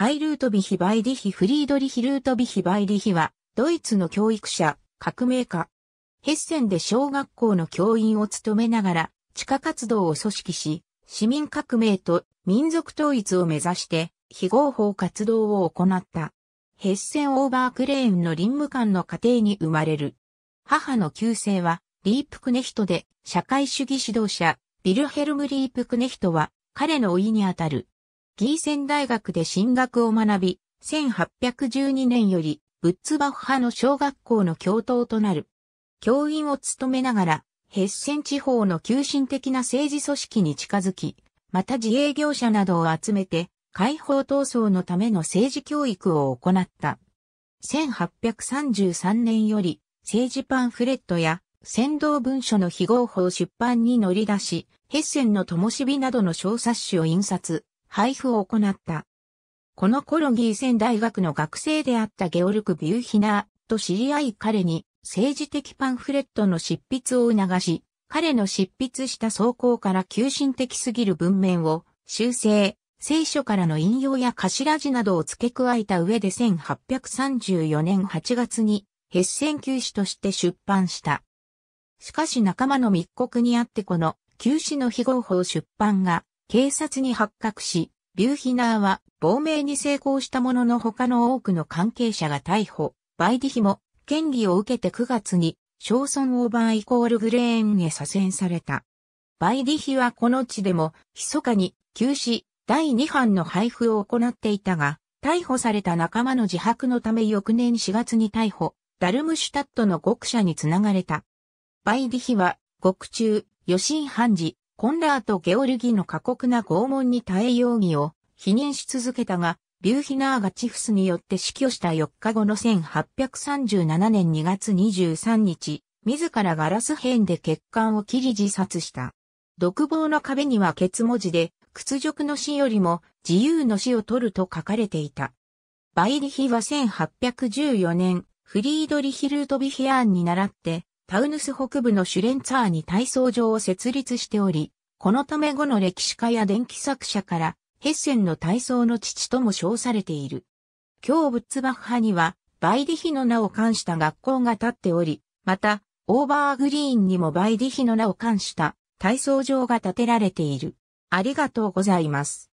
ハイルートビヒ・バイディヒ・フリードリヒ・ルートビヒ・バイディヒは、ドイツの教育者、革命家。ヘッセンで小学校の教員を務めながら、地下活動を組織し、市民革命と民族統一を目指して、非合法活動を行った。ヘッセン・オーバークレーンの林務官の家庭に生まれる。母の旧姓は、リープクネヒトで、社会主義指導者、ビルヘルム・リープクネヒトは、彼のいにあたる。ギーセン大学で進学を学び、1812年よりブッツバッハの小学校の教頭となる。教員を務めながら、ヘッセン地方の急進的な政治組織に近づき、また自営業者などを集めて、解放闘争のための政治教育を行った。1833年より政治パンフレットや先導文書の非合法出版に乗り出し、ヘッセンの灯火などの小冊子を印刷、配布を行った。このコロギー仙大学の学生であったゲオルク・ビューヒナーと知り合い彼に政治的パンフレットの執筆を促し、彼の執筆した草稿から求心的すぎる文面を修正、聖書からの引用や頭字などを付け加えた上で1834年8月にヘッセン旧史として出版した。しかし仲間の密告にあってこの旧史の非合法出版が警察に発覚し、ビューヒナーは亡命に成功したものの他の多くの関係者が逮捕、バイディヒも権利を受けて9月にショーソン・オーバーイコールグレーンへ左遷された。バイディヒはこの地でも密かに休止第2版の配布を行っていたが、逮捕された仲間の自白のため翌年4月に逮捕、ダルムシュタットの極舎につながれた。バイディヒは、獄中、余震判事、コンラート・ゲオルギの過酷な拷問に耐え容疑を否認し続けたが、ビューヒナーがチフスによって死去した4日後の1837年2月23日、自らガラス片で血管を切り自殺した。独房の壁には血文字で、屈辱の死よりも自由の死を取ると書かれていた。バイリヒは1814年、フリードリヒ・ルートビヒアンに倣って、タウヌス北部のシュレンツァーに体操場を設立しており、このため後の歴史家や電気作者から、ヘッセンの体操の父とも称されている。京ブッツバッハには、バイディヒの名を冠した学校が建っており、また、オーバーグリーンにもバイディヒの名を冠した体操場が建てられている。ありがとうございます。